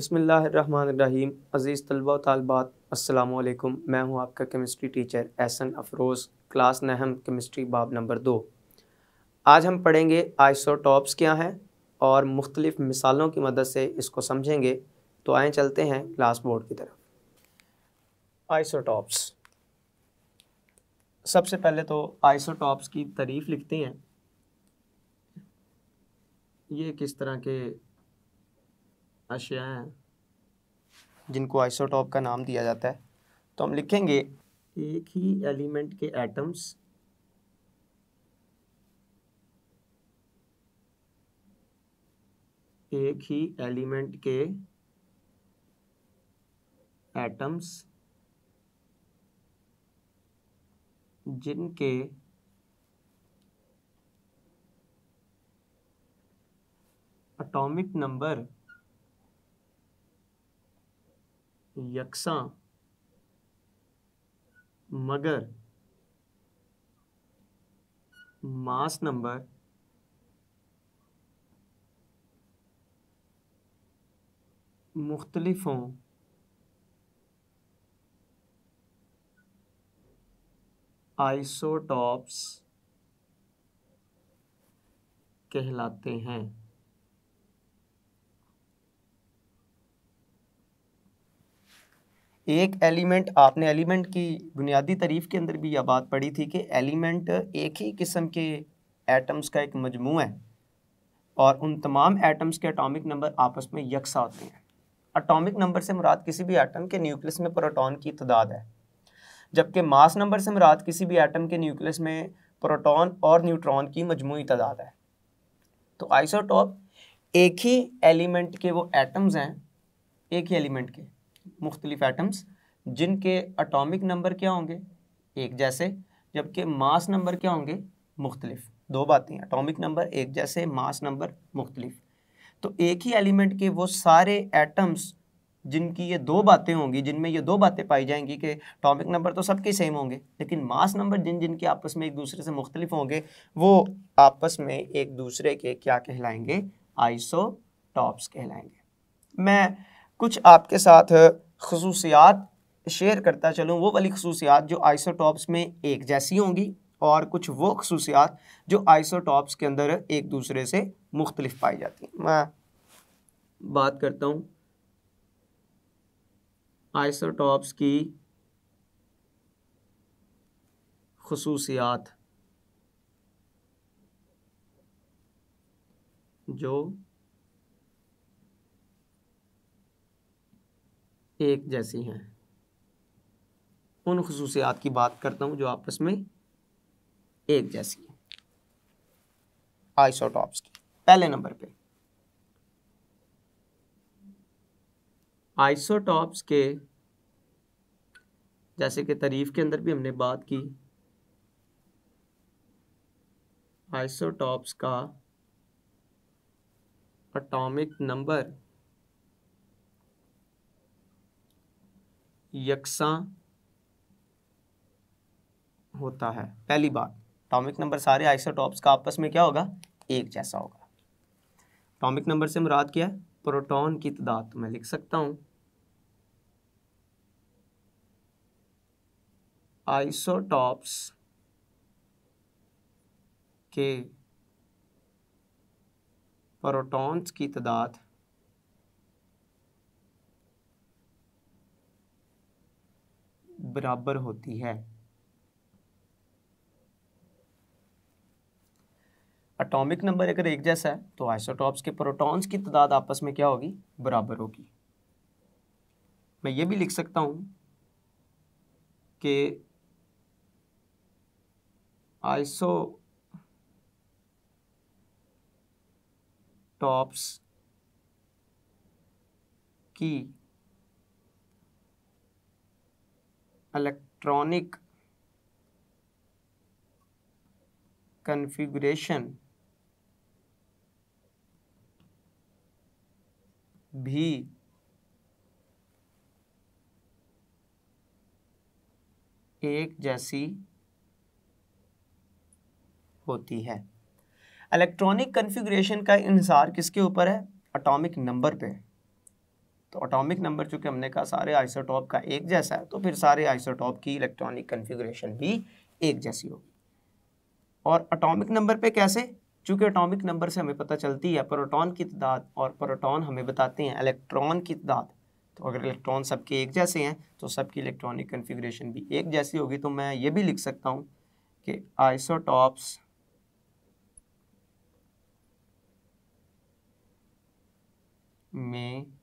बसमीम अज़ीज़ तलबा तलबात अल्लाम मैं हूँ आपका chemistry teacher Ehsan Afroz class नहम केमिस्ट्री बाब नंबर दो आज हम पढ़ेंगे आइसोटॉप्स क्या हैं और मुख्तलिफ़ मिसालों की मदद से इसको समझेंगे तो आए चलते हैं क्लास बोर्ड की तरफ आइसोटॉप्स सबसे पहले तो आइसोटॉप्स की तारीफ़ लिखते हैं ये किस तरह के अशिया अच्छा। हैं जिनको आइसोटॉप का नाम दिया जाता है तो हम लिखेंगे एक ही एलिमेंट के एटम्स एक ही एलिमेंट के एटम्स जिनके एटॉमिक नंबर यक्षा मगर मास नंबर मुख्तलिफ हों आइसोटॉप्स कहलाते हैं एक एलिमेंट आपने एलिमेंट की बुनियादी तरीफ़ के अंदर भी यह बात पढ़ी थी कि एलिमेंट एक ही किस्म के एटम्स का एक मजमू है और उन तमाम एटम्स के अटोमिक नंबर आपस में यकसा होते हैं अटोमिक नंबर से मुराद किसी भी एटम के न्यूक्लियस में प्रोटॉन की तदाद है जबकि मास नंबर से मुराद किसी भी एटम के न्यूक्लियस में प्रोटोन और न्यूट्रॉन की मजमू तदाद है तो आइसोटॉप एक ही एलिमेंट के वो एटम्स हैं एक ही एलिमेंट के मुख्तलिफ एटम्स जिनके अटोमिक नंबर क्या होंगे एक जैसे जबकि मास नंबर क्या होंगे मुख्तलिफ दो बातें अटोमिक नंबर एक जैसे मास नंबर मुख्तलिफ तो एक ही एलिमेंट के वो सारे एटम्स जिनकी ये दो बातें होंगी जिनमें ये दो बातें पाई जाएंगी कि अटोमिक नंबर तो सबके सेम होंगे लेकिन मास नंबर जिन जिनके आपस में एक दूसरे से मुख्तलिफ होंगे वो आपस में एक दूसरे के क्या कहलाएंगे आइसो टॉप्स कहलाएंगे मैं कुछ आपके साथ खसूसियात शेयर करता चलूँ वो वाली खसूसियात जो आइसोटॉप्स में एक जैसी होंगी और कुछ वो खसूसियात जो आइसोटॉप्स के अंदर एक दूसरे से मुख्तलिफ पाई जाती हैं मैं बात करता हूँ आइसोटॉप्स की खसूसियात जो एक जैसी हैं उन खसूसियात की बात करता हूँ जो आपस में एक जैसी हैं आइसोटॉप्स की पहले नंबर पे आइसोटॉप्स के जैसे कि तारीफ के अंदर भी हमने बात की आइसोटॉप्स का एटॉमिक नंबर यकसा होता है पहली बात टॉमिक नंबर सारे आइसोटॉप्स का आपस में क्या होगा एक जैसा होगा टॉमिक नंबर से मुराद क्या है प्रोटॉन की तादाद तो मैं लिख सकता हूं आइसोटॉप्स के प्रोटॉन्स की तादाद बराबर होती है अटोमिक नंबर अगर एक जैसा है तो आइसोटॉप्स के प्रोटॉन्स की तादाद आपस में क्या होगी बराबर होगी मैं ये भी लिख सकता हूं कि आइसो टॉप्स की electronic configuration भी एक जैसी होती है इलेक्ट्रॉनिक कन्फिग्रेशन का इंसार किसके ऊपर है अटोमिक नंबर पे तो ऑटोमिक नंबर चूंकि हमने कहा सारे आइसोटॉप का एक जैसा है तो फिर सारे आइसोटॉप की इलेक्ट्रॉनिक कन्फिग्रेशन भी एक जैसी होगी और अटोमिक नंबर पर कैसे चूंकि अटोमिक नंबर से हमें पता चलती है प्रोटोन की तादाद और प्रोटोन हमें बताते हैं इलेक्ट्रॉन की तादाद तो अगर इलेक्ट्रॉन सबके एक जैसे हैं तो सबकी इलेक्ट्रॉनिक कन्फिग्रेशन भी एक जैसी होगी तो मैं ये भी लिख सकता हूँ कि आइसोटॉप्स में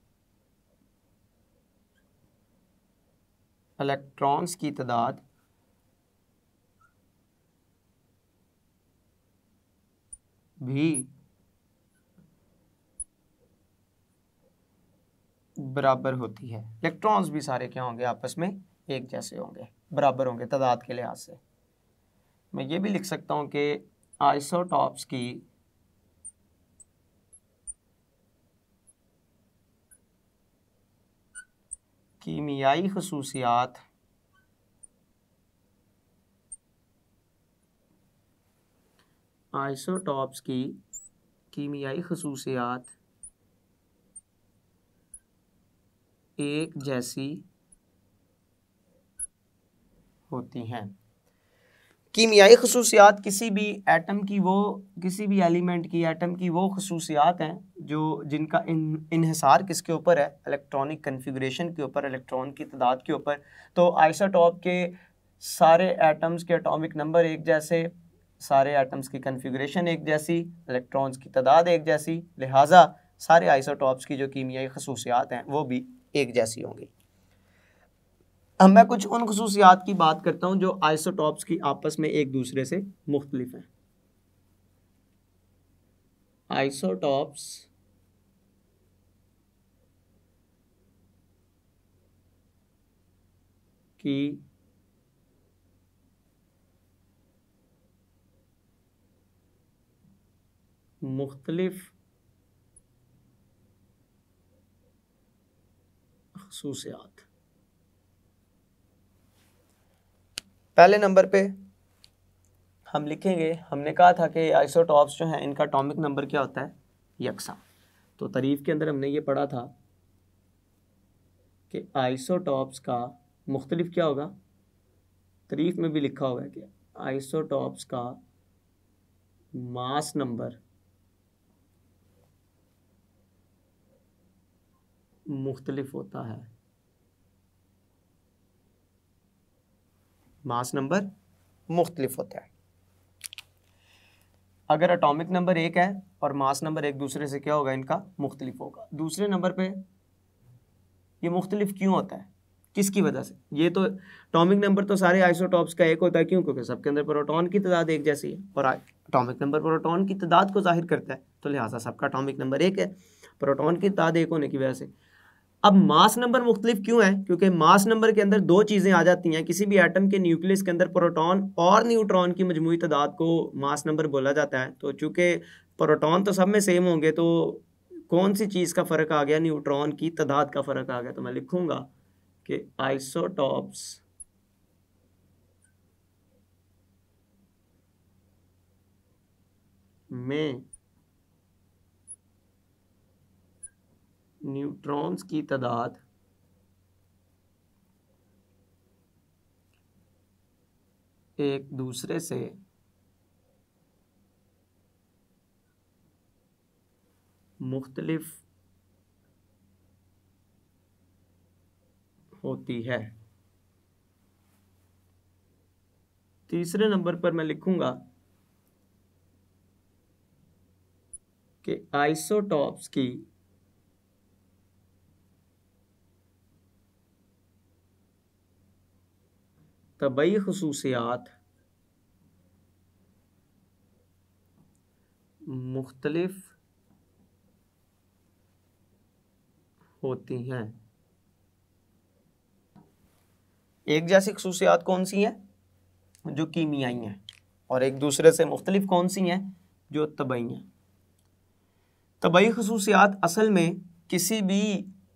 इलेक्ट्रॉन्स की तादाद भी बराबर होती है इलेक्ट्रॉन्स भी सारे क्या होंगे आपस में एक जैसे होंगे बराबर होंगे तादाद के लिहाज से मैं ये भी लिख सकता हूँ कि आइसोटॉप्स की कीमियाई खसूसियात आइसोटॉप्स की कीमियाई खसूसियात एक जैसी होती हैं कीमियाई खसूसियात किसी भी एटम की वो किसी भी एलिमेंट की एटम की वो खसूसियात हैं जो जिनका इन इहसार किसके ऊपर है इलेक्ट्रॉनिक कन्फिग्रेशन के ऊपर इलेक्ट्रॉन की तादाद के ऊपर तो आइसोटॉप के सारे एटम्स के एटॉमिक नंबर एक जैसे सारे एटम्स की कन्फिग्रेशन एक जैसी इलेक्ट्रॉन्स की तादाद एक जैसी लिहाजा सारे आइसोटॉप्स की जो कीमियाई खसूसियात हैं वो भी एक जैसी होंगी अब मैं कुछ उन खसूसियात की बात करता हूँ जो आइसोटॉप्स की आपस में एक दूसरे से मुख्तलिफ हैं आइसोटॉप्स की मुख्तलिफ खसूसियात पहले नंबर पे हम लिखेंगे हमने कहा था कि आइसोटॉप्स जो हैं इनका अटोमिक नंबर क्या होता है यकसा तो तरीफ के अंदर हमने ये पढ़ा था कि आइसोटॉप्स का मुख्तलिफ क्या होगा तरीफ में भी लिखा होगा कि आइसोटॉप्स का मास नंबर मुख्तलिफ होता है मास नंबर मुख्तलिफ होता है अगर अटोमिक नंबर एक है और मास नंबर एक दूसरे से क्या होगा इनका मुख्तलिफ होगा दूसरे नंबर पर यह मुख्तलिफ क्यों होता है किसकी वजह से ये तो अटोमिक नंबर तो सारे आइसोटॉप्स का एक होता है क्यों क्योंकि सबके अंदर प्रोटोन की तादाद एक जैसी है और अटोमिक नंबर प्रोटोन की तादाद को जाहिर करता है तो लिहाजा सबका अटोमिक नंबर एक है प्रोटोन की तादाद एक होने की वजह से अब मास नंबर मुख्तलिफ क्यों है क्योंकि मास नंबर के अंदर दो चीज़ें आ जाती हैं किसी भी एटम के न्यूक्लियस के अंदर प्रोटॉन और न्यूट्रॉन की मजमू तादाद को मास नंबर बोला जाता है तो चूँकि प्रोटॉन तो सब में सेम होंगे तो कौन सी चीज़ का फ़र्क आ गया न्यूट्रॉन की तादाद का फ़र्क आ गया तो मैं लिखूँगा कि आइसोटॉप्स में न्यूट्रॉन्स की तादाद एक दूसरे से मुख्तलिफ होती है तीसरे नंबर पर मैं लिखूंगा कि आइसोटॉप्स की तबई खसूसियात मुख्तलफ होती हैं एक जैसी खसूसियात कौन सी हैं जो कीमियाई हैं और एक दूसरे से मुख्तलिफ कौन सी हैं जो तबई हैं तबई खसूसियात असल में किसी भी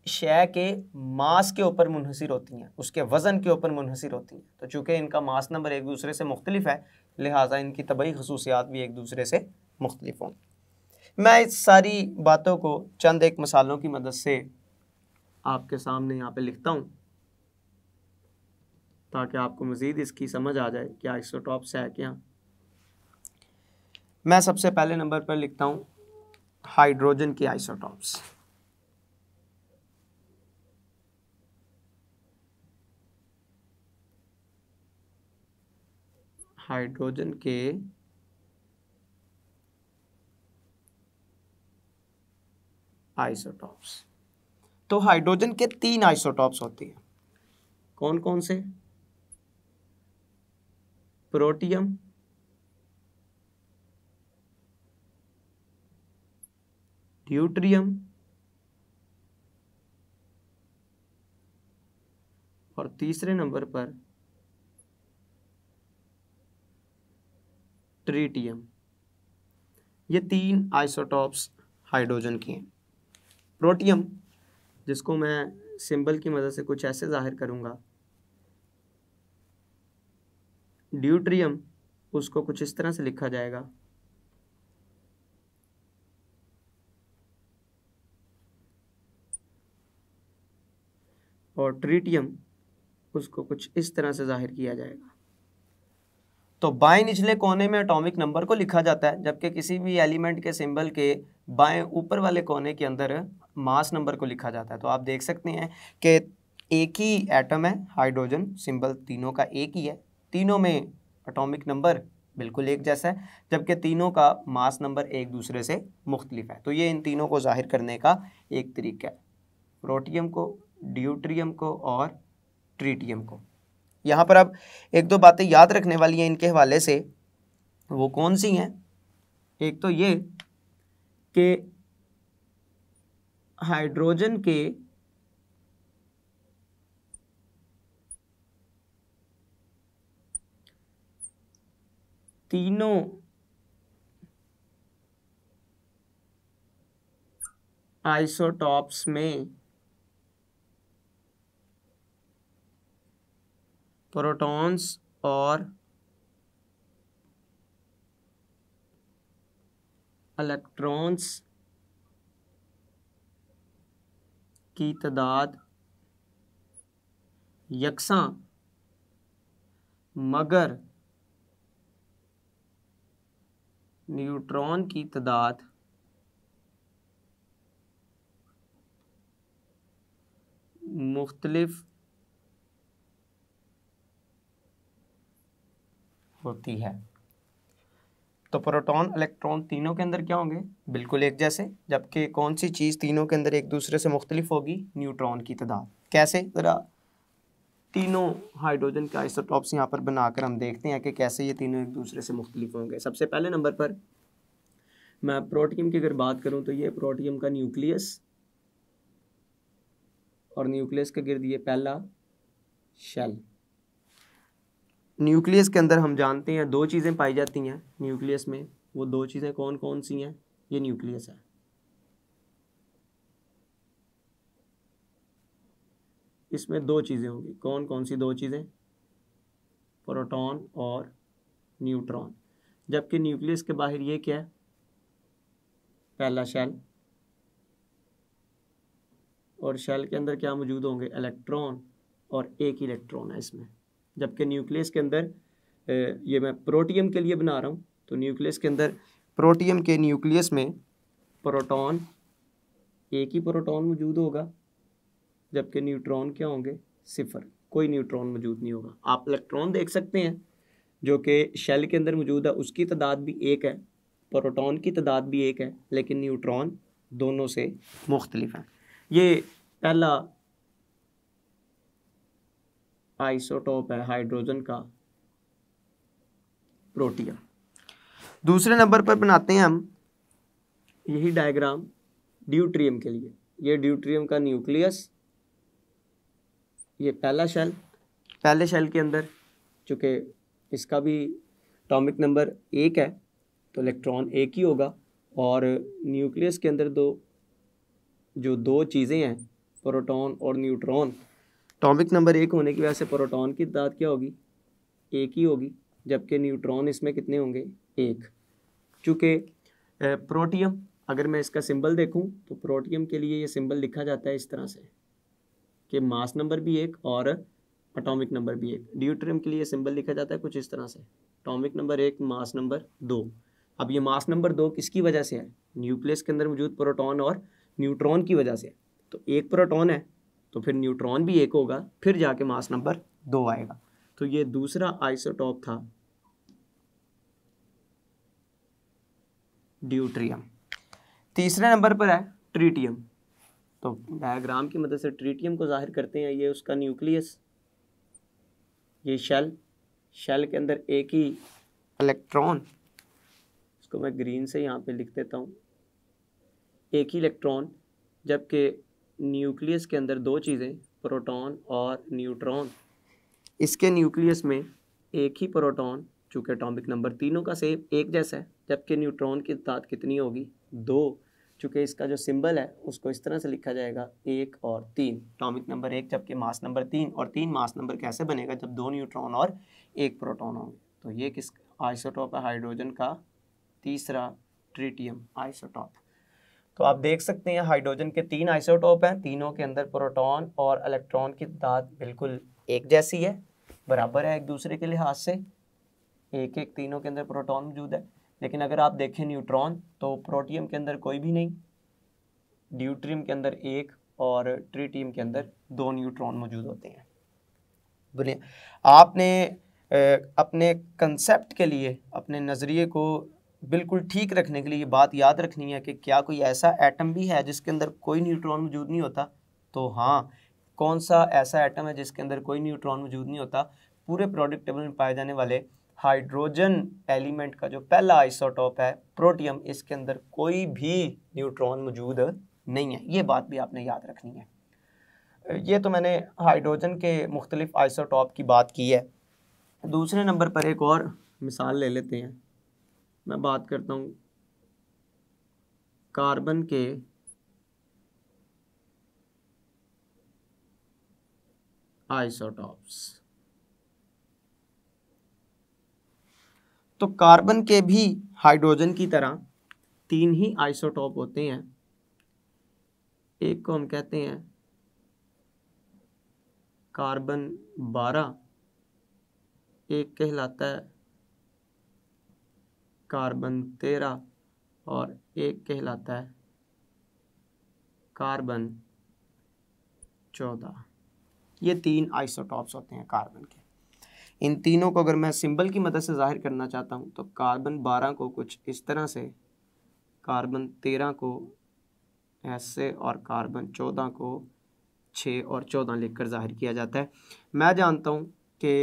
शय के मास के ऊपर मुनहसर होती हैं उसके वज़न के ऊपर मुनहसर होती हैं तो चूँकि इनका मास नंबर एक दूसरे से मुख्तलिफ है लिहाजा इनकी तबई खसूसियात भी एक दूसरे से मुख्तलिफ हों मैं इस सारी बातों को चंद एक मसालों की मदद से आपके सामने यहाँ पर लिखता हूँ ताकि आपको मज़ीद इसकी समझ आ जाए कि आइसोटॉप्स है क्या मैं सबसे पहले नंबर पर लिखता हूँ हाइड्रोजन की आइसोटॉप्स हाइड्रोजन के आइसोटॉप्स तो हाइड्रोजन के तीन आइसोटॉप्स होती हैं कौन कौन से प्रोटियम ड्यूट्रियम और तीसरे नंबर पर ट्रीटियम ये तीन आइसोटॉप्स हाइड्रोजन के हैं प्रोटियम जिसको मैं सिंबल की मदद से कुछ ऐसे जाहिर करूंगा ड्यूट्रियम उसको कुछ इस तरह से लिखा जाएगा और ट्रीटियम उसको कुछ इस तरह से जाहिर किया जाएगा तो बाएं निचले कोने में एटॉमिक नंबर को लिखा जाता है जबकि किसी भी एलिमेंट के सिंबल के बाएं ऊपर वाले कोने के अंदर मास नंबर को लिखा जाता है तो आप देख सकते हैं कि एक ही एटम है हाइड्रोजन सिंबल तीनों का एक ही है तीनों में एटॉमिक नंबर बिल्कुल एक जैसा है जबकि तीनों का मास नंबर एक दूसरे से मुख्तलिफ है तो ये इन तीनों को ज़ाहिर करने का एक तरीका है प्रोटियम को ड्यूट्रियम को और ट्रीटियम को यहाँ पर अब एक दो बातें याद रखने वाली हैं इनके हवाले से वो कौन सी हैं एक तो ये कि हाइड्रोजन के तीनों आइसोटॉप्स में प्रोटॉन्स और इलेक्ट्रॉन्स की तादाद यकसा मगर न्यूट्रॉन की तादाद मुख्तलफ़ होती है तो प्रोटॉन इलेक्ट्रॉन तीनों के अंदर क्या होंगे बिल्कुल एक जैसे जबकि कौन सी चीज़ तीनों के अंदर एक दूसरे से मुख्तलिफ होगी न्यूट्रॉन की तादाद कैसे ज़रा तीनों हाइड्रोजन के आइसोटॉप्स यहाँ पर बनाकर हम देखते हैं कि कैसे ये तीनों एक दूसरे से मुख्तलिफ होंगे सबसे पहले नंबर पर मैं प्रोटियम की अगर बात करूँ तो ये प्रोटियम का न्यूक्लियस और न्यूक्लियस के गिर्द ये पहला शेल न्यूक्लियस के अंदर हम जानते हैं दो चीज़ें पाई जाती हैं न्यूक्लियस में वो दो चीज़ें कौन कौन सी हैं ये न्यूक्लियस है इसमें दो चीज़ें होंगी कौन कौन सी दो चीज़ें प्रोटॉन और न्यूट्रॉन जबकि न्यूक्लियस के बाहर ये क्या है पहला शेल और शेल के अंदर क्या मौजूद होंगे इलेक्ट्रॉन और एक इलेक्ट्रॉन है इसमें जबकि न्यूक्लियस के अंदर ये मैं प्रोटियम के लिए बना रहा हूँ तो न्यूक्लियस के अंदर प्रोटियम के न्यूक्लियस में प्रोटॉन एक ही प्रोटॉन मौजूद होगा जबकि न्यूट्रॉन क्या होंगे सिफर कोई न्यूट्रॉन मौजूद नहीं होगा आप इलेक्ट्रॉन देख सकते हैं जो कि शेल के अंदर मौजूद है उसकी तादाद भी एक है प्रोटॉन की तादाद भी एक है लेकिन न्यूट्रॉन दोनों से मुख्तलिफ हैं ये पहला आइसोटोप है हाइड्रोजन का प्रोटीन दूसरे नंबर पर बनाते हैं हम यही डायग्राम ड्यूट्रियम के लिए ये ड्यूट्रियम का न्यूक्लियस ये पहला शेल पहले शेल के अंदर चूँकि इसका भी टॉमिक नंबर एक है तो इलेक्ट्रॉन एक ही होगा और न्यूक्लियस के अंदर दो जो दो चीज़ें हैं प्रोटॉन और न्यूट्रॉन टॉमिक नंबर एक होने की वजह से प्रोटॉन की दाद क्या होगी एक ही होगी जबकि न्यूट्रॉन इसमें कितने होंगे एक चूँकि प्रोटियम अगर मैं इसका सिंबल देखूं तो प्रोटियम के लिए ये सिंबल लिखा जाता है इस तरह से कि मास नंबर भी एक और अटोमिक नंबर भी एक ड्यूट्रियम के लिए सिंबल लिखा जाता है कुछ इस तरह से अटोमिक नंबर एक मास नंबर दो अब ये मास नंबर दो किसकी वजह से है न्यूक्लियस के अंदर मौजूद प्रोटॉन और न्यूट्रॉन की वजह से तो एक प्रोटॉन है तो फिर न्यूट्रॉन भी एक होगा फिर जाके मास नंबर दो आएगा तो ये दूसरा आइसोटॉप था ड्यूट्रियम तीसरे नंबर पर है ट्रीटियम तो डायग्राम की मदद से ट्रीटियम को जाहिर करते हैं ये उसका न्यूक्लियस ये शेल शेल के अंदर एक ही इलेक्ट्रॉन इसको मैं ग्रीन से यहाँ पे लिख देता हूँ एक ही इलेक्ट्रॉन जबकि न्यूक्लियस के अंदर दो चीज़ें प्रोटॉन और न्यूट्रॉन इसके न्यूक्लियस में एक ही प्रोटॉन चूँकि अटोमिक नंबर तीनों का सेम एक जैसा है जबकि न्यूट्रॉन की तादाद कितनी होगी दो चूँकि इसका जो सिंबल है उसको इस तरह से लिखा जाएगा एक और तीन अटोमिक नंबर एक जबकि मास नंबर तीन और तीन मास नंबर कैसे बनेगा जब दो न्यूट्रॉन और एक प्रोटॉन होंगे तो ये किस आइसोटॉप है हाइड्रोजन का तीसरा ट्रीटियम आइसोटॉप तो आप देख सकते हैं हाइड्रोजन के तीन आइसोटोप हैं तीनों के अंदर प्रोटॉन और इलेक्ट्रॉन की दाद बिल्कुल एक जैसी है बराबर है एक दूसरे के लिहाज से एक एक तीनों के अंदर प्रोटॉन मौजूद है लेकिन अगर आप देखें न्यूट्रॉन तो प्रोटियम के अंदर कोई भी नहीं ड्यूट्रियम के अंदर एक और ट्रीटियम के अंदर दो न्यूट्रॉन मौजूद होते हैं बोलिए आपने अपने कंसेप्ट के लिए अपने नज़रिए को बिल्कुल ठीक रखने के लिए ये बात याद रखनी है कि क्या कोई ऐसा एटम भी है जिसके अंदर कोई न्यूट्रॉन मौजूद नहीं होता तो हाँ कौन सा ऐसा एटम है जिसके अंदर कोई न्यूट्रॉन मौजूद नहीं होता पूरे प्रोडक्ट टेबल में पाए जाने वाले हाइड्रोजन एलिमेंट का जो पहला आइसोटॉप है प्रोटियम इसके अंदर कोई भी न्यूट्रॉन मौजूद नहीं है ये बात भी आपने याद रखनी है ये तो मैंने हाइड्रोजन के मुख्तलिफ आइसोटॉप की बात की है दूसरे नंबर पर एक और मिसाल ले लेते हैं मैं बात करता हूँ कार्बन के आइसोटॉप्स तो कार्बन के भी हाइड्रोजन की तरह तीन ही आइसोटॉप होते हैं एक को हम कहते हैं कार्बन बारह एक कहलाता है कार्बन तेरह और एक कहलाता है कार्बन चौदह ये तीन आइसोटॉप्स होते हैं कार्बन के इन तीनों को अगर मैं सिंबल की मदद से जाहिर करना चाहता हूँ तो कार्बन बारह को कुछ इस तरह से कार्बन तेरह को ऐसे और कार्बन चौदह को छः और चौदह लिखकर जाहिर किया जाता है मैं जानता हूँ कि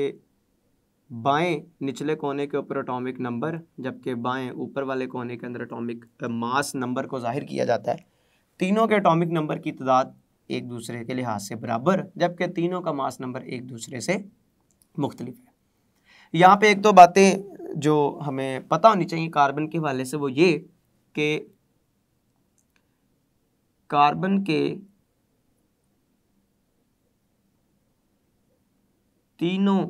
बाएं निचले कोने के ऊपर अटोमिक नंबर जबकि बाएं ऊपर वाले कोने के अंदर अटोमिक मास नंबर को जाहिर किया जाता है तीनों के अटोमिक नंबर की तादाद एक दूसरे के लिहाज से बराबर जबकि तीनों का मास नंबर एक दूसरे से मुख्तलिफ है यहाँ पे एक दो तो बातें जो हमें पता होनी चाहिए कार्बन के हवाले से वो ये कि कार्बन के तीनों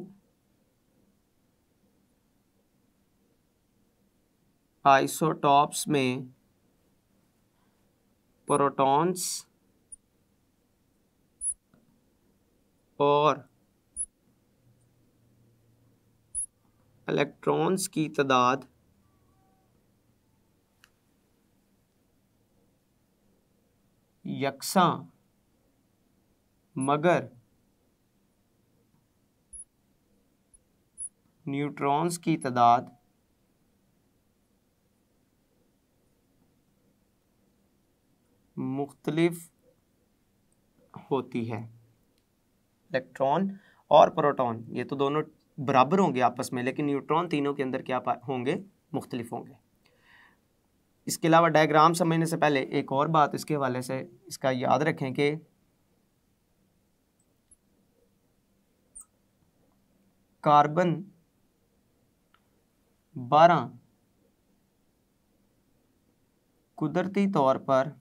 आइसोटॉप्स में प्रोटॉन्स और इलेक्ट्रॉन्स की तादाद यकसा मगर न्यूट्रॉन्स की तादाद मुख्तलिफ होती है इलेक्ट्रॉन और प्रोटॉन ये तो दोनों बराबर होंगे आपस में लेकिन न्यूट्रॉन तीनों के अंदर क्या होंगे मुख्तलिफ होंगे इसके अलावा डायग्राम समझने से पहले एक और बात इसके हवाले से इसका याद रखें कि कार्बन बारह कुदरती तौर पर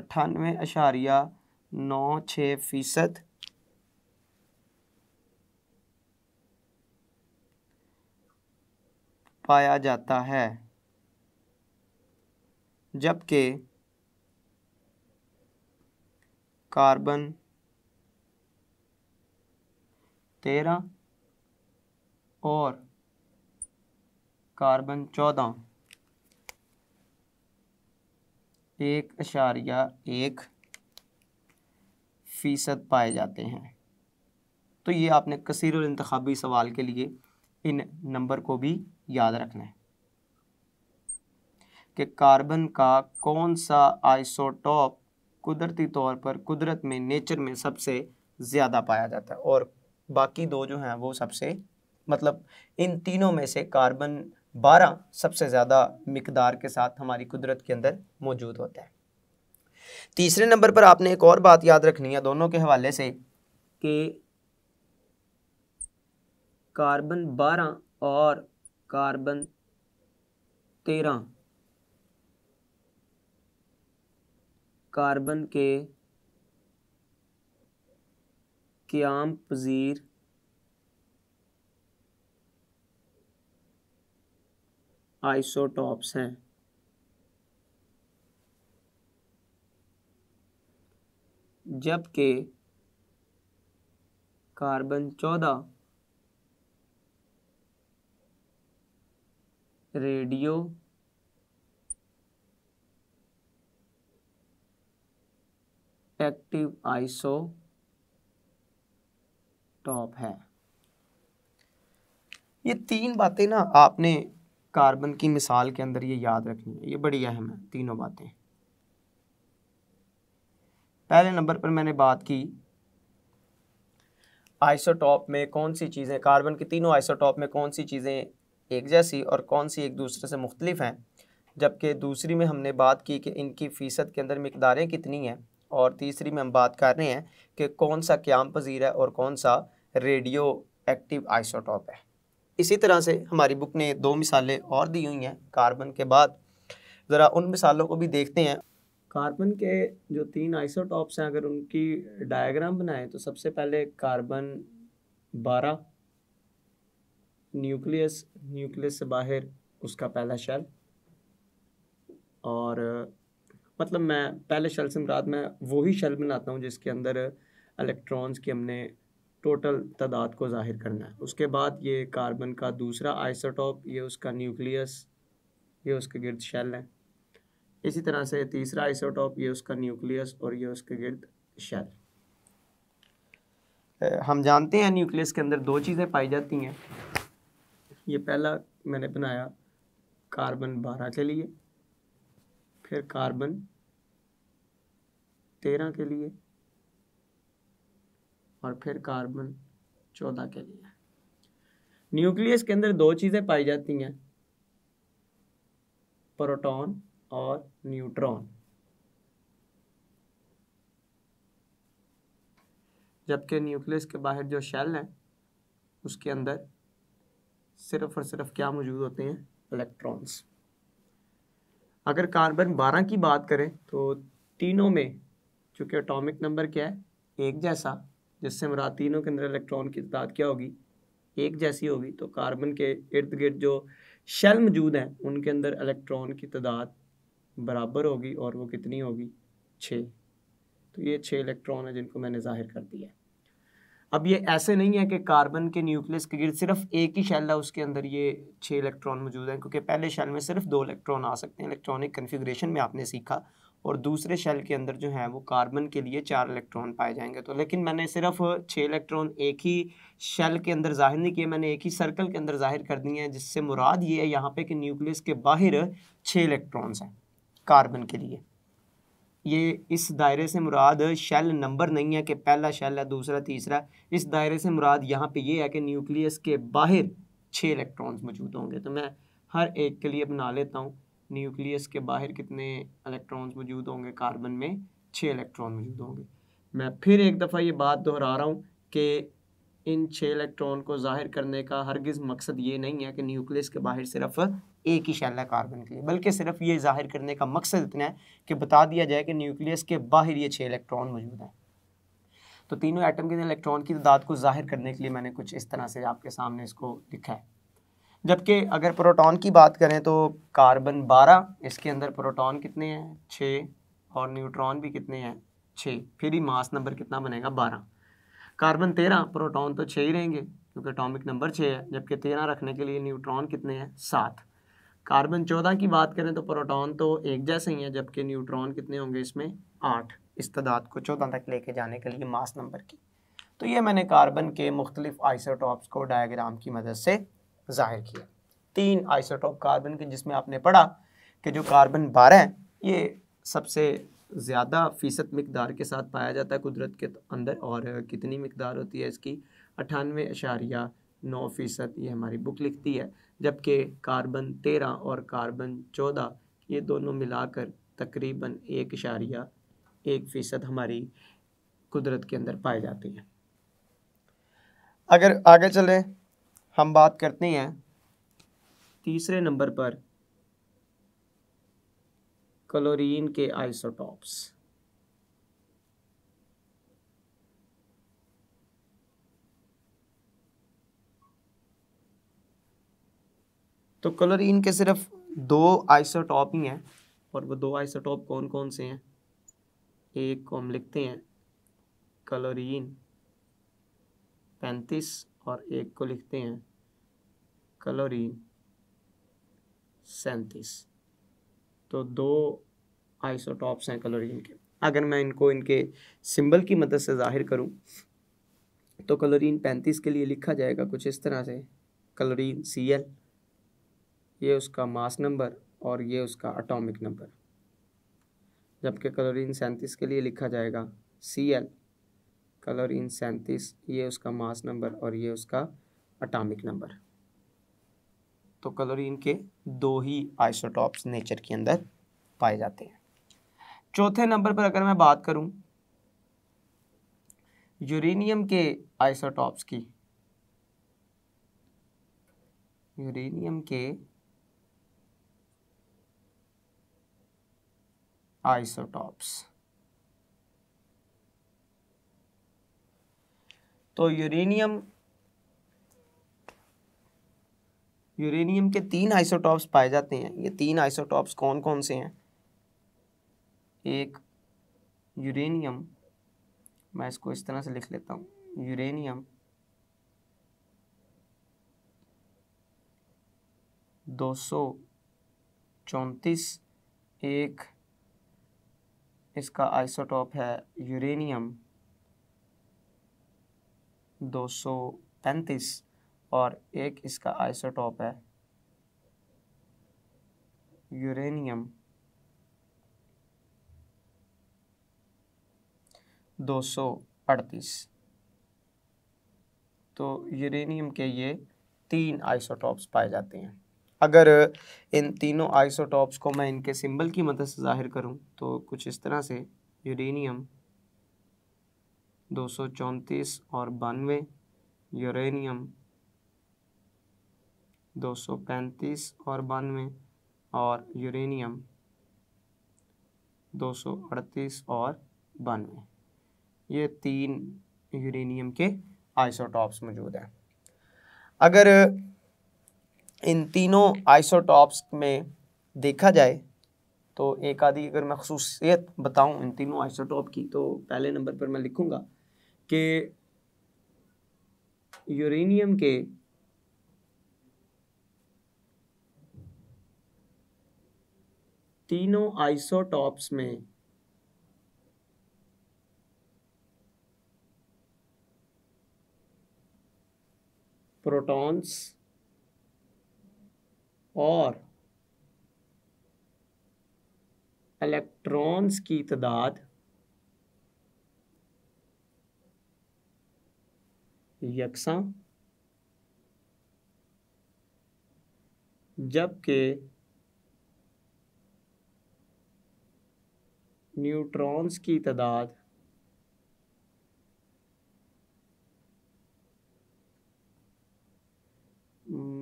अठानवे अशारिया नौ छ फ़ीसद पाया जाता है जबकि कार्बन तेरह और कार्बन चौदह एक अशारिया एक फ़ीसद पाए जाते हैं तो ये आपने कसर इंतबी सवाल के लिए इन नंबर को भी याद रखना है कि कार्बन का कौन सा आइसोटॉप कुदरती तौर पर कुदरत में नेचर में सबसे ज़्यादा पाया जाता है और बाकी दो जो हैं वो सबसे मतलब इन तीनों में से कार्बन बारह सबसे ज़्यादा मकदार के साथ हमारी कुदरत के अंदर मौजूद होता है तीसरे नंबर पर आपने एक और बात याद रखनी है दोनों के हवाले से कि कार्बन बारह और कार्बन तेरह कार्बन के क्याम पजीर आइसोटॉप्स हैं जबकि कार्बन चौदह रेडियो एक्टिव आइसो टॉप है ये तीन बातें ना आपने कार्बन की मिसाल के अंदर ये याद रखनी है ये बड़ी अहम है तीनों बातें पहले नंबर पर मैंने बात की आइसोटॉप में कौन सी चीज़ें कार्बन के तीनों आइसोटॉप में कौन सी चीज़ें एक जैसी और कौन सी एक दूसरे से मुख्तलिफ हैं जबकि दूसरी में हमने बात की कि इनकी फ़ीसद के अंदर मकदारें कितनी हैं और तीसरी में हम बात कर रहे हैं कि कौन सा क्याम पजीर है और कौन सा रेडियो एक्टिव आइसोटॉप है इसी तरह से हमारी बुक ने दो मिसालें और दी हुई हैं कार्बन के बाद ज़रा उन मिसालों को भी देखते हैं कार्बन के जो तीन आइसोटॉप्स हैं अगर उनकी डायग्राम बनाएं तो सबसे पहले कार्बन बारह न्यूक्लियस न्यूक्लियस से बाहर उसका पहला शेल और मतलब मैं पहले शेल से मुराद मैं वही शेल बनाता हूँ जिसके अंदर इलेक्ट्रॉन्स की हमने टोटल तादाद को ज़ाहिर करना है उसके बाद ये कार्बन का दूसरा आइसोटॉप ये उसका न्यूक्लियस ये उसके गिर्द शेल है इसी तरह से तीसरा आइसोटॉप ये उसका न्यूक्लियस और ये उसके गिर्द शेल हम जानते हैं न्यूक्लियस के अंदर दो चीज़ें पाई जाती हैं ये पहला मैंने बनाया कार्बन बारह के लिए फिर कार्बन तेरह के लिए और फिर कार्बन चौदह के लिए न्यूक्लियस के अंदर दो चीज़ें पाई जाती हैं प्रोटॉन और न्यूट्रॉन जबकि न्यूक्लियस के बाहर जो शेल है उसके अंदर सिर्फ और सिर्फ क्या मौजूद होते हैं इलेक्ट्रॉन्स अगर कार्बन 12 की बात करें तो तीनों में चूंकि एटॉमिक नंबर क्या है एक जैसा जिससे हमारा तीनों के अंदर इलेक्ट्रॉन की तादाद क्या होगी एक जैसी होगी तो कार्बन के इर्द गिर्द जो शेल मौजूद हैं उनके अंदर इलेक्ट्रॉन की तादाद बराबर होगी और वो कितनी होगी छः तो ये छः इलेक्ट्रॉन है जिनको मैंने जाहिर कर दिया है अब ये ऐसे नहीं है कि कार्बन के न्यूक्लियस के गिर्द सिर्फ एक ही शेल है उसके अंदर ये छः इलेक्ट्रॉन मौजूद हैं क्योंकि पहले शेल में सिर्फ दो इलेक्ट्रॉन आ सकते हैं इलेक्ट्रॉनिक कन्फिग्रेशन में आपने सीखा और दूसरे शेल के अंदर जो है वो कार्बन के लिए चार इलेक्ट्रॉन पाए जाएंगे तो लेकिन मैंने सिर्फ छः इलेक्ट्रॉन एक ही शेल के अंदर जाहिर नहीं किए मैंने एक ही सर्कल के अंदर जाहिर कर दिए हैं जिससे मुराद ये है यहाँ पे कि न्यूक्लियस के बाहर छः इलेक्ट्रॉन्स हैं कार्बन के लिए ये इस दायरे से मुराद शेल नंबर नहीं है कि पहला शेल है दूसरा तीसरा इस दायरे से मुराद यहाँ पे ये है कि न्यूक्लियस के बाहर छः इलेक्ट्रॉन्स मौजूद होंगे तो मैं हर एक के लिए बना लेता हूँ न्यूक्लियस के बाहर कितने इलेक्ट्रॉन्स मौजूद होंगे कार्बन में छः इलेक्ट्रॉन मौजूद होंगे मैं फिर एक दफ़ा ये बात दोहरा रहा हूँ कि इन छः इलेक्ट्रॉन को ज़ाहिर करने का हरगिज़ मकसद ये नहीं है कि न्यूक्लियस के बाहर सिर्फ एक ही शैल है कार्बन के लिए बल्कि सिर्फ ये ज़ाहिर करने का मकसद इतना है कि बता दिया जाए कि न्यूक्लियस के बाहर ये छः इलेक्ट्रॉन मौजूद हैं तो तीनों एटम के इलेक्ट्रॉन की तादाद को ज़ाहिर करने के लिए मैंने कुछ इस तरह से आपके सामने इसको लिखा है जबकि अगर प्रोटॉन की बात करें तो कार्बन बारह इसके अंदर प्रोटॉन कितने हैं छः और न्यूट्रॉन भी कितने हैं छः फिर ही मास नंबर कितना बनेगा बारह कार्बन तेरह प्रोटॉन तो छः ही रहेंगे क्योंकि अटोमिक नंबर छः है जबकि तेरह रखने के लिए न्यूट्रॉन कितने हैं सात कार्बन चौदह की बात करें तो प्रोटॉन तो एक जैसे ही हैं जबकि न्यूट्रॉन कितने होंगे इसमें आठ इस तदाद को चौदह तक लेके जाने के लिए मास नंबर की तो ये मैंने कार्बन के मुख्तलिफ आइसोटॉप्स को डायग्राम की मदद से ज़ाहिर किया तीन आइसोटॉप कार्बन के जिसमें आपने पढ़ा कि जो कार्बन बारह है ये सबसे ज़्यादा फ़ीसद मकदार के साथ पाया जाता है कुदरत के अंदर और कितनी मकदार होती है इसकी अठानवे अशारिया नौ फ़ीसद ये हमारी बुक लिखती है जबकि कार्बन तेरह और कार्बन चौदह ये दोनों मिलाकर तकरीबन एक अशारिया एक फ़ीसद हमारी कुदरत के अंदर पाई जाती है अगर आगे चलें हम बात करते हैं तीसरे नंबर पर क्लोरीन के आइसोटॉप्स तो क्लोरीन के सिर्फ दो आइसोटॉप ही हैं और वो दो आइसोटॉप कौन कौन से हैं एक को हम लिखते हैं क्लोरीन पैंतीस और एक को लिखते हैं कलोरी सैंतीस तो दो आइसोटॉप्स हैं कलोरीन के अगर मैं इनको इनके सिंबल की मदद से जाहिर करूं तो कलोरीन पैंतीस के लिए लिखा जाएगा कुछ इस तरह से कलोरीन सी एल ये उसका मास नंबर और ये उसका अटोमिक नंबर जबकि कलोरीन सैंतीस के लिए लिखा जाएगा सी एल कलर इन सैंतीस ये उसका मास नंबर और ये उसका अटामिक नंबर तो कलोरीन के दो ही आइसोटॉप्स नेचर के अंदर पाए जाते हैं चौथे नंबर पर अगर मैं बात करूं यूरेनियम के आइसोटॉप्स की यूरेनियम के आइसोटॉप्स तो यूरेनियम यूरेनियम के तीन आइसोटॉप्स पाए जाते हैं ये तीन आइसोटॉप्स कौन कौन से हैं एक यूरेनियम मैं इसको इस तरह से लिख लेता हूँ यूरेनियम दो सौ चौंतीस एक इसका आइसोटॉप है यूरेनियम दो सौ पैंतीस और एक इसका आइसोटॉप है यूरेनियम दो सौ अड़तीस तो यूरेनियम के ये तीन आइसोटॉप्स पाए जाते हैं अगर इन तीनों आइसोटॉप्स को मैं इनके सिंबल की मदद से जाहिर करूं तो कुछ इस तरह से यूरेनियम दो सौ चौंतीस और बानवे यूरेनियम दो सौ पैंतीस और बानवे और यूरेनियम दो सौ अड़तीस और बानवे ये तीन यूरेनियम के आइसोटॉप्स मौजूद हैं अगर इन तीनों आइसोटॉप्स में देखा जाए तो एक आधी अगर मैं खसूसियत बताऊं इन तीनों आइसोटॉप की तो पहले नंबर पर मैं लिखूंगा कि यूरेनियम के तीनों आइसोटॉप्स में प्रोटॉन्स और इलेक्ट्रॉन्स की तादाद यकसा जबकि न्यूट्रॉन्स की तादाद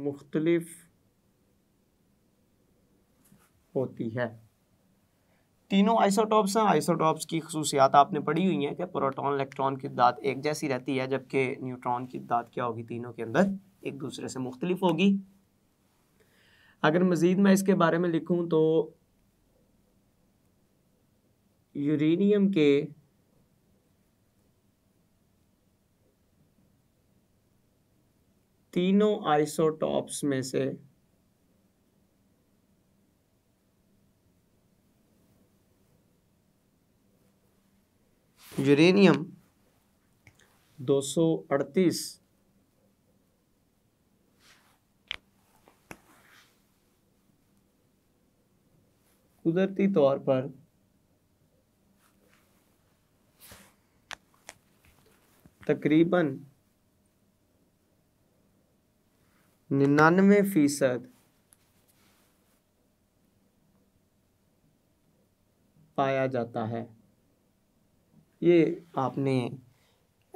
मुख्तलफ होती है तीनों आइसोटॉप्स हैं आइसोटॉप्स की खसूसियात आपने पढ़ी हुई हैं कि प्रोटॉन इलेक्ट्रॉन की दात एक जैसी रहती है जबकि न्यूट्रॉन की दात क्या होगी तीनों के अंदर एक दूसरे से मुख्तलिफ होगी अगर मज़ीद मैं इसके बारे में लिखूँ तो यूरेनियम के तीनों आइसोटॉप्स में से यूरेनियम 238 कुदरती तौर पर तकरीबन निन्यानवे फीसद पाया जाता है ये आपने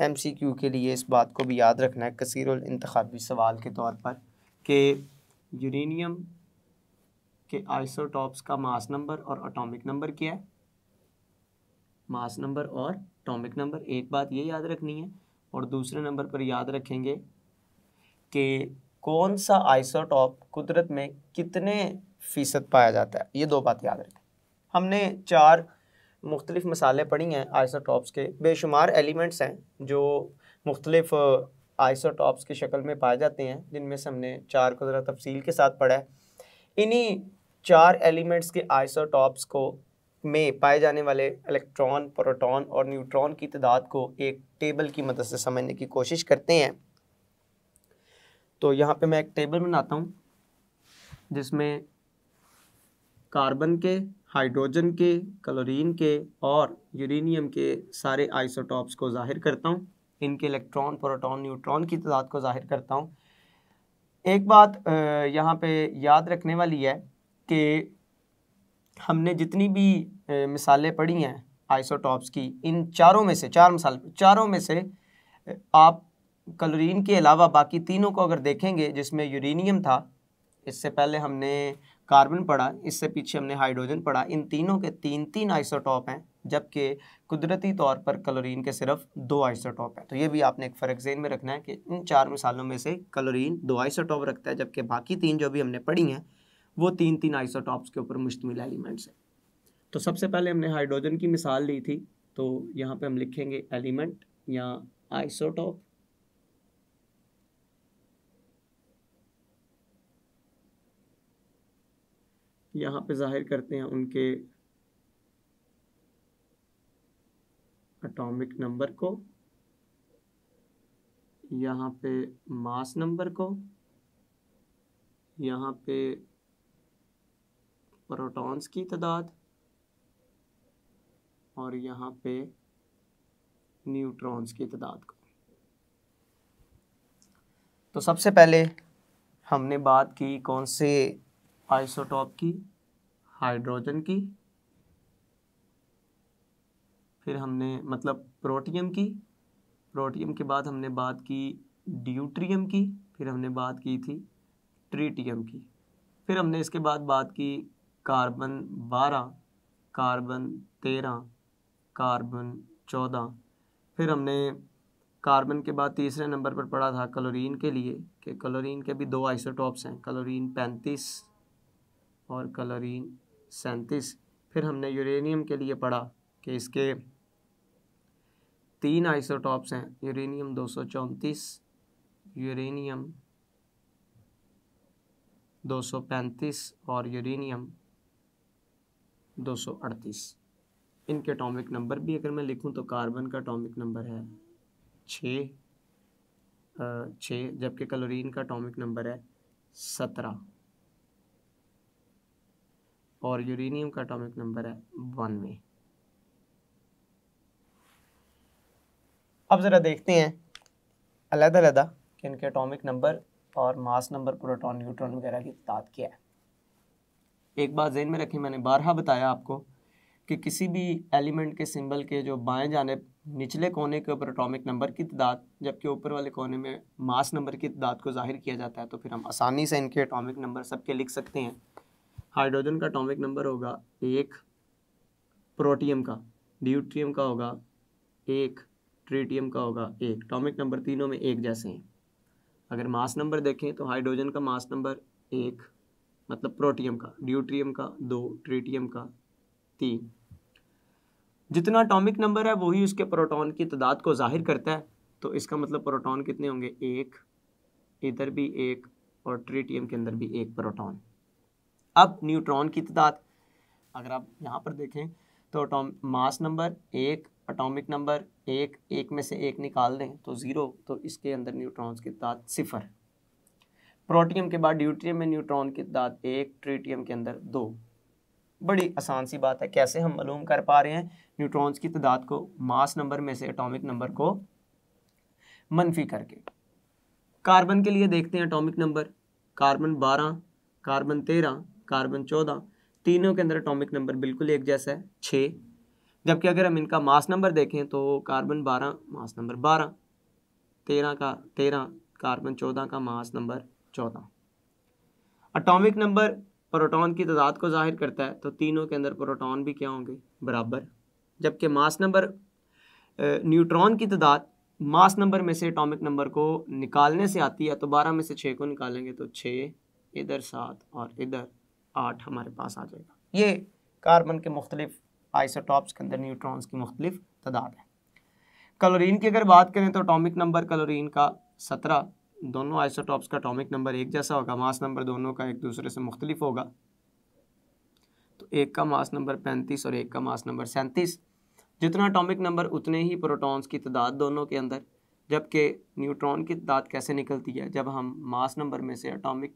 एम सी क्यू के लिए इस बात को भी याद रखना है कसीर इंतबी सवाल के तौर पर कि यूरेनियम के आइसोटॉप्स का मास नंबर और अटोमिक नंबर क्या है मास नंबर और अटोमिक नंबर एक बात ये याद रखनी है और दूसरे नंबर पर याद रखेंगे कि कौन सा आइसोटॉप कुदरत में कितने फ़ीसद पाया जाता है ये दो बात याद रखें हमने चार मुख्तलिफ़ मसाले पड़ी हैं आइसोटॉप्स के बेशुमार एलिमेंट्स हैं जो मुख्तलिफ़ आइसोटॉप्स की शक्ल में पाए जाते हैं जिनमें से हमने चार को ज़रा तफसील के साथ पढ़ा है इन्हीं चार एलिमेंट्स के आइसोटॉप्स को में पाए जाने वाले इलेक्ट्रॉन प्रोटॉन और न्यूट्रॉन की तादाद को एक टेबल की मदद से समझने की कोशिश करते हैं तो यहाँ पे मैं एक टेबल बनाता हूँ जिसमें कार्बन के हाइड्रोजन के क्लोरीन के और यूरेनियम के सारे आइसोटॉप्स को ज़ाहिर करता हूँ इनके इलेक्ट्रॉन प्रोटॉन न्यूट्रॉन की तादाद को ज़ाहिर करता हूँ एक बात यहाँ पे याद रखने वाली है कि हमने जितनी भी मिसालें पढ़ी हैं आइसोटॉप्स की इन चारों में से चार मिसाल चारों में से आप क्लोरीन के अलावा बाकी तीनों को अगर देखेंगे जिसमें यूरेनियम था इससे पहले हमने कार्बन पढ़ा इससे पीछे हमने हाइड्रोजन पढ़ा इन तीनों के तीन तीन आइसोटॉप हैं जबकि कुदरती तौर पर क्लोरीन के सिर्फ दो आइसोटॉप हैं तो ये भी आपने एक फ़र्क जेन में रखना है कि इन चार मिसालों में से क्लोरीन दो आइसोटॉप रखता है जबकि बाकी तीन जो भी हमने पढ़ी हैं वो तीन तीन आइसोटॉप्स के ऊपर मुश्तमिल एलिमेंट्स हैं तो सबसे पहले हमने हाइड्रोजन की मिसाल ली थी तो यहाँ पर हम लिखेंगे एलिमेंट या आइसोटॉप यहाँ पे जाहिर करते हैं उनके एटॉमिक नंबर को यहाँ पे मास नंबर को यहाँ पे प्रोटॉन्स की तादाद और यहाँ पे न्यूट्रॉन्स की तादाद को तो सबसे पहले हमने बात की कौन से आइसोटॉप की हाइड्रोजन की फिर हमने मतलब प्रोटियम की प्रोटियम के बाद हमने बात की ड्यूट्रियम की फिर हमने बात की थी ट्रीटियम की फिर हमने इसके बाद बात की कार्बन बारह कार्बन तेरह कार्बन चौदह फिर हमने कार्बन के बाद तीसरे नंबर पर पढ़ा था क्लोरीन के लिए कि क्लोरीन के भी दो आइसोटॉप्स हैं क्लोरीन पैंतीस और कलरीन सैंतीस फिर हमने यूरेनियम के लिए पढ़ा कि इसके तीन आइसोटॉप्स हैं यूरेनियम दो सौ चौंतीस यूरेनियम दो सौ पैंतीस और यूरेनियम दो सौ अड़तीस इनके अटोमिक नंबर भी अगर मैं लिखूं तो कार्बन का अटोमिक नंबर है छः छः जबकि क्लोरीन का अटोमिक नंबर है सत्रह और यूरेनियम का एटॉमिक नंबर है वन में अब ज़रा देखते हैं अलग अलग कि इनके एटॉमिक नंबर और मास नंबर प्रोटॉन न्यूट्रॉन वगैरह की तादाद क्या है एक बात जहन में रखी मैंने बारहा बताया आपको कि किसी भी एलिमेंट के सिंबल के जो बाएं जाने निचले कोने के ऊपर एटॉमिक नंबर की तादाद जबकि ऊपर वाले कोने में मास नंबर की तादाद को जाहिर किया जाता है तो फिर हम आसानी से इनके एटॉमिक नंबर सबके लिख सकते हैं हाइड्रोजन का अटोमिक नंबर होगा एक प्रोटियम का ड्यूट्रियम का होगा एक ट्रीटियम का होगा एक अटोमिक नंबर तीनों में एक जैसे हैं अगर मास नंबर देखें तो हाइड्रोजन का मास नंबर एक मतलब प्रोटियम का ड्यूट्रियम का दो ट्रीटियम का तीन जितना अटोमिक नंबर है वही उसके प्रोटॉन की तादाद को जाहिर करता है तो इसका मतलब प्रोटॉन कितने होंगे एक इधर भी एक और ट्रीटियम के अंदर भी एक प्रोटॉन अब न्यूट्रॉन की तादाद अगर आप यहाँ पर देखें तो अटोम मास नंबर एक अटोमिक नंबर एक एक में से एक निकाल दें तो ज़ीरो तो इसके अंदर न्यूट्रॉन्स की तादाद सिफर प्रोटियम के बाद ड्यूट्रियम में न्यूट्रॉन की तादाद एक ट्रीटियम के अंदर दो बड़ी आसान सी बात है कैसे हम मालूम कर पा रहे हैं न्यूट्रॉन्स की तादाद को मास नंबर में से अटोमिक नंबर को मनफी करके कार्बन के लिए देखते हैं अटोमिक नंबर कार्बन बारह कार्बन तेरह कार्बन चौदह तीनों के अंदर अटोमिक नंबर बिल्कुल एक जैसा है छः जबकि अगर हम इनका मास नंबर देखें तो कार्बन बारह मास नंबर बारह तेरह का तेरह कार्बन चौदह का मास नंबर चौदह अटोमिक नंबर प्रोटॉन की तादाद को जाहिर करता है तो तीनों के अंदर प्रोटॉन भी क्या होंगे बराबर जबकि मास नंबर न्यूट्रॉन की तादाद मास नंबर में से एटॉमिक नंबर को निकालने से आती है तो बारह में से छः को निकालेंगे तो छः इधर सात और इधर आठ हमारे पास आ जाएगा ये कार्बन के मुख्तलिफ आइसोटॉप्स के अंदर न्यूट्रॉन्स की मुख्तलिफ तादाद है कलोरीन की अगर बात करें तो अटोमिक नंबर कलोरिन का सत्रह दोनों आइसोटॉप्स का अटोमिक नंबर एक जैसा होगा मास नंबर दोनों का एक दूसरे से मुख्तलिफ होगा तो एक का मास नंबर पैंतीस और एक का मास नंबर सैंतीस जितना अटोमिक नंबर उतने ही प्रोटॉन्स की तादाद दोनों के अंदर जबकि न्यूट्रॉन की दाद कैसे निकलती है जब हम मास नंबर में से एटॉमिक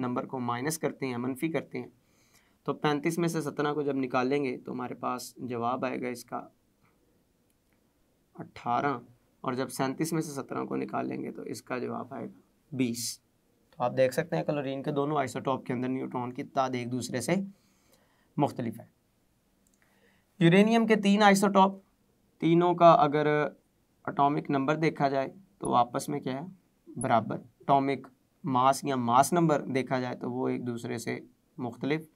नंबर को माइनस करते हैं मनफी करते हैं तो पैंतीस में से सत्रह को जब निकालेंगे तो हमारे पास जवाब आएगा इसका अट्ठारह और जब सैंतीस में से सत्रह को निकालेंगे तो इसका जवाब आएगा बीस तो आप देख सकते हैं क्लोरीन के दोनों आइसोटॉप के अंदर न्यूट्रॉन की ताद एक दूसरे से मुख्तलिफ है यूरेनियम के तीन आइसोटॉप तीनों का अगर अटोमिक नंबर देखा जाए तो आपस में क्या है बराबर अटोमिक मास या मास नंबर देखा जाए तो वो एक दूसरे से मुख्तलिफ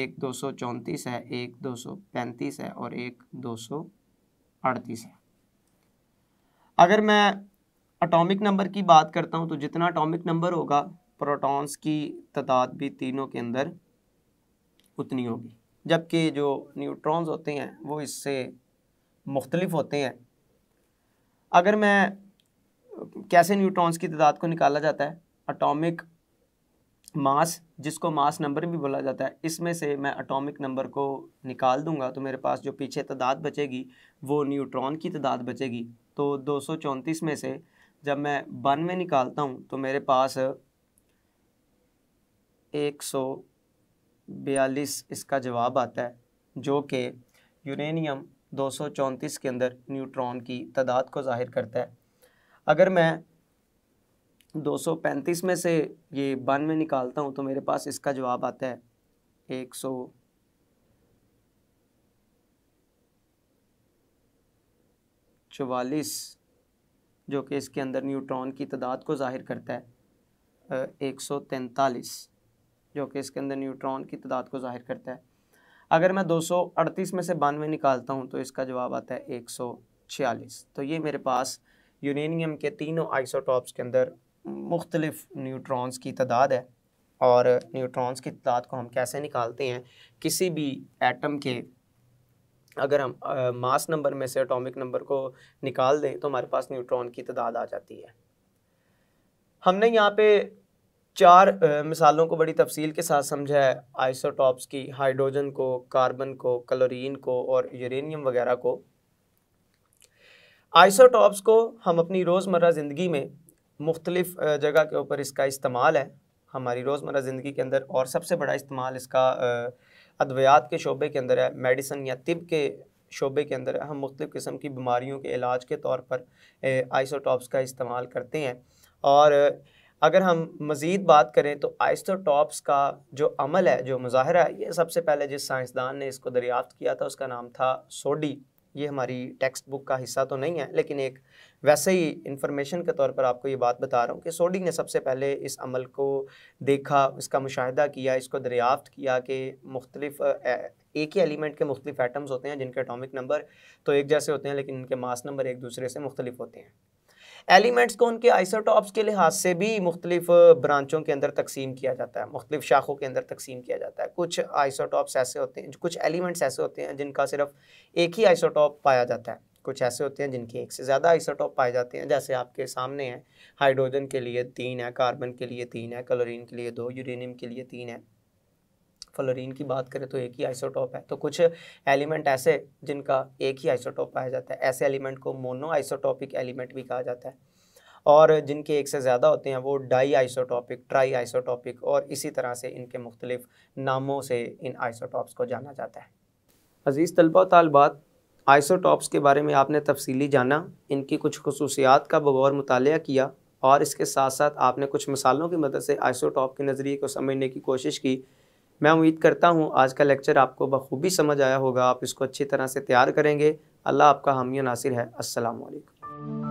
एक दो सौ चौंतीस है एक दो सौ पैंतीस है और एक दो सौ अड़तीस है अगर मैं अटोमिक नंबर की बात करता हूँ तो जितना अटोमिक नंबर होगा प्रोटॉन्स की तादाद भी तीनों के अंदर उतनी होगी जबकि जो न्यूट्रॉन्स होते हैं वो इससे मुख्तलिफ होते हैं अगर मैं कैसे न्यूट्रॉन्स की तादाद को निकाला जाता है अटोमिक मास जिसको मास नंबर भी बोला जाता है इसमें से मैं अटोमिक नंबर को निकाल दूंगा तो मेरे पास जो पीछे तादाद बचेगी वो न्यूट्रॉन की तादाद बचेगी तो दो में से जब मैं वन में निकालता हूँ तो मेरे पास एक सौ बयालीस इसका जवाब आता है जो कि यूरेनियम दो के अंदर न्यूट्रॉन की तादाद को ज़ाहिर करता है अगर मैं 235 में से ये बन में निकालता हूँ तो मेरे पास इसका जवाब आता है एक सौ चवालीस जो कि इसके अंदर न्यूट्रॉन की तादाद को ज़ाहिर करता है एक सौ तैंतालीस जो कि इसके अंदर न्यूट्रॉन की तादाद को ज़ाहिर करता है अगर मैं 238 में से बानवे निकालता हूँ तो इसका जवाब आता है 146 तो ये मेरे पास यूनियम के तीनों आइसोटॉप्स के अंदर मुख्तलिफ न्यूट्रॉन्स की तादाद है और न्यूट्रॉन्स की तादाद को हम कैसे निकालते हैं किसी भी एटम के अगर हम आ, मास नंबर में से अटोमिक नंबर को निकाल दें तो हमारे पास न्यूट्रॉन की तादाद आ जाती है हमने यहाँ पे चार मिसालों को बड़ी तफसील के साथ समझा है आइसोटॉप्स की हाइड्रोजन को कार्बन को क्लोरीन को और यूरेनियम वगैरह को आइसोटॉप्स को हम अपनी रोज़मर्रा ज़िंदगी में मुख्तलिफ़ जगह के ऊपर इसका इस्तेमाल है हमारी रोज़मर्रा ज़िंदगी के अंदर और सबसे बड़ा इस्तेमाल इसका अद्वियात के शोबे के अंदर है मेडिसन या तिब के शोबे के अंदर हम मुख्तलिफ़ किस्म की बीमारियों के इलाज के तौर पर आइसोटॉप्स का इस्तेमाल करते हैं और अगर हम मज़ीद बात करें तो आइसोटॉप्स का जो अमल है जो मुजाहरा है ये सबसे पहले जिस साइंसदान ने इसको दरियाफ्त किया था उसका नाम था सोडी ये हमारी टेक्स्ट बुक का हिस्सा तो नहीं है लेकिन एक वैसे ही इन्फॉर्मेशन के तौर पर आपको ये बात बता रहा हूँ कि सोडी ने सबसे पहले इस अमल को देखा इसका मुशाहिदा किया इसको दरियाफ्त किया कि मुख्तलिफ एक ही एलिमेंट के मुख्तलिफ एटम्स होते हैं जिनके एटॉमिक नंबर तो एक जैसे होते हैं लेकिन इनके मास नंबर एक दूसरे से मुख्तलिफ होते हैं एलिमेंट्स को उनके आइसोटॉप्स के लिहाज से भी मुख्तलिफ ब्रांचों के अंदर तकसीम किया जाता है मुख्तलिफ शाखों के अंदर तकसीम किया जाता है कुछ आइसोटॉप्स ऐसे होते हैं कुछ एलिमेंट्स ऐसे होते हैं जिनका सिर्फ एक ही आइसोटॉप पाया जाता है कुछ ऐसे होते हैं जिनके एक से ज़्यादा आइसोटॉप पाए जाते हैं जैसे आपके सामने हैं हाइड्रोजन के लिए तीन है कार्बन के लिए तीन है क्लोरीन के लिए दो यूरेनियम के लिए तीन है फ्लोरीन की बात करें तो एक ही आइसोटॉप है तो कुछ एलिमेंट ऐसे जिनका एक ही आइसोटॉप पाया जाता है ऐसे एलिमेंट को मोनो आइसोटॉपिक एलिमेंट भी कहा जाता है और जिनके एक से ज़्यादा होते हैं वो डाई आइसोटॉपिक ट्राई आइसोटॉपिक और इसी तरह से इनके मुख्तलिफ नामों से इन आइसोटॉप्स को जाना जाता है अज़ीज़ तलबा तलबात आइसोटॉप्स के बारे में आपने तफसीली जाना इनकी कुछ खसूसियात का बगौर मुताल किया और इसके साथ साथ आपने कुछ मिसालों की मदद से आइसोटॉप के नज़रिए को समझने की कोशिश की मैं उम्मीद करता हूँ आज का लेक्चर आपको बखूबी समझ आया होगा आप इसको अच्छी तरह से तैयार करेंगे अल्लाह आपका हामी नासिर है असलकम